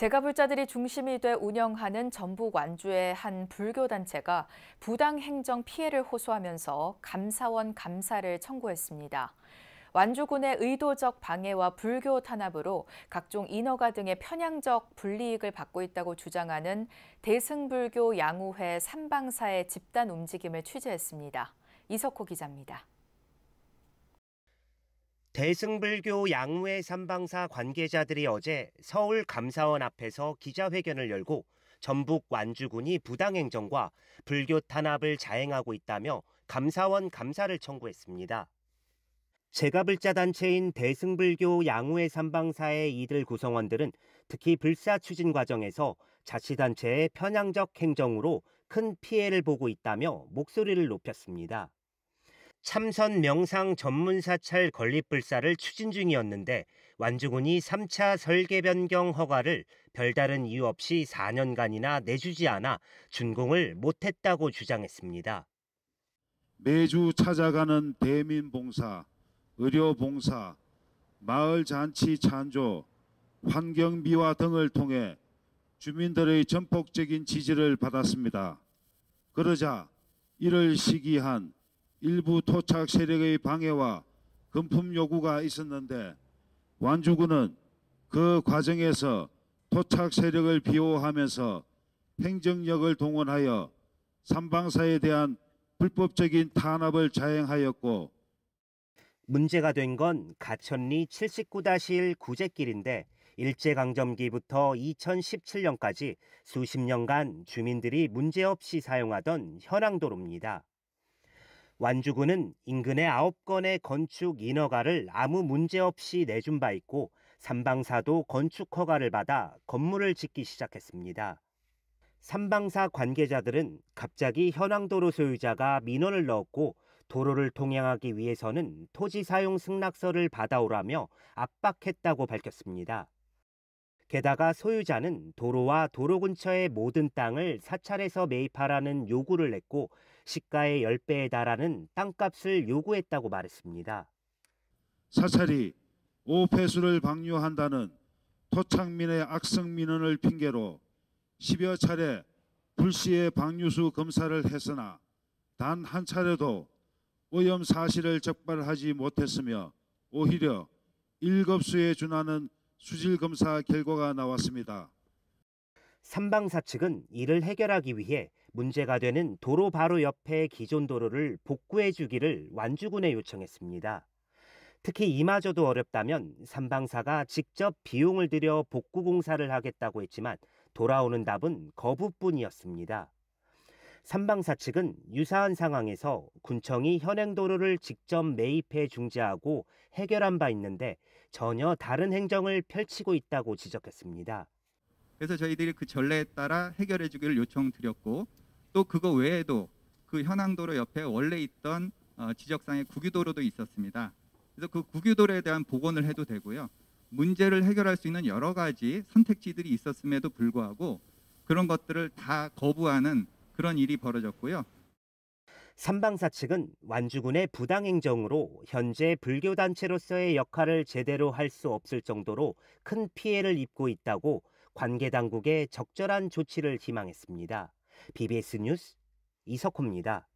재가불자들이 중심이 돼 운영하는 전북 완주의 한 불교단체가 부당 행정 피해를 호소하면서 감사원 감사를 청구했습니다. 완주군의 의도적 방해와 불교 탄압으로 각종 인허가 등의 편향적 불이익을 받고 있다고 주장하는 대승불교 양우회 삼방사의 집단 움직임을 취재했습니다. 이석호 기자입니다. 대승불교 양우회 삼방사 관계자들이 어제 서울 감사원 앞에서 기자회견을 열고 전북 완주군이 부당행정과 불교 탄압을 자행하고 있다며 감사원 감사를 청구했습니다. 제가불자 단체인 대승불교 양우회 삼방사의 이들 구성원들은 특히 불사 추진 과정에서 자치단체의 편향적 행정으로 큰 피해를 보고 있다며 목소리를 높였습니다. 참선 명상 전문 사찰 건립 불사를 추진 중이었는데 완주군이 3차 설계 변경 허가를 별다른 이유 없이 4년간이나 내주지 않아 준공을 못했다고 주장했습니다. 매주 찾아가는 대민봉사, 의료봉사, 마을잔치 찬조, 환경미화 등을 통해 주민들의 전폭적인 지지를 받았습니다. 그러자 이를 시기한 일부 토착 세력의 방해와 금품 요구가 있었는데 완주군은 그 과정에서 토착 세력을 비호하면서 행정력을 동원하여 삼방사에 대한 불법적인 탄압을 자행하였고 문제가 된 건 가천리 79-1 구제길인데 일제강점기부터 2017년까지 수십 년간 주민들이 문제없이 사용하던 현황도로입니다. 완주군은 인근의 9건의 건축 인허가를 아무 문제 없이 내준 바 있고 삼방사도 건축 허가를 받아 건물을 짓기 시작했습니다. 삼방사 관계자들은 갑자기 현황도로 소유자가 민원을 넣었고 도로를 통행하기 위해서는 토지 사용 승낙서를 받아오라며 압박했다고 밝혔습니다. 게다가 소유자는 도로와 도로 근처의 모든 땅을 사찰에서 매입하라는 요구를 냈고 시가의 10배에 달하는 땅값을 요구했다고 말했습니다. 사찰이 오폐수를 방류한다는 토착민의 악성 민원을 핑계로 10여 차례 불시에 방류수 검사를 했으나 단 한 차례도 오염 사실을 적발하지 못했으며 오히려 일급수에 준하는 수질 검사 결과가 나왔습니다. 삼방사 측은 이를 해결하기 위해 문제가 되는 도로 바로 옆에 기존 도로를 복구해 주기를 완주군에 요청했습니다. 특히 이마저도 어렵다면 삼방사가 직접 비용을 들여 복구 공사를 하겠다고 했지만 돌아오는 답은 거부뿐이었습니다. 삼방사 측은 유사한 상황에서 군청이 현행도로를 직접 매입해 중지하고 해결한 바 있는데 전혀 다른 행정을 펼치고 있다고 지적했습니다. 그래서 저희들이 그 전례에 따라 해결해 주기를 요청드렸고 또 그거 외에도 그 현황도로 옆에 원래 있던 어, 지적상의 국유도로도 있었습니다. 그래서 그국유도로에 대한 복원을 해도 되고요. 문제를 해결할 수 있는 여러 가지 선택지들이 있었음에도 불구하고 그런 것들을 다 거부하는 그런 일이 벌어졌고요. 삼방사 측은 완주군의 부당행정으로 현재 불교단체로서의 역할을 제대로 할 수 없을 정도로 큰 피해를 입고 있다고 관계 당국의 적절한 조치를 희망했습니다. BBS 뉴스 이석호입니다.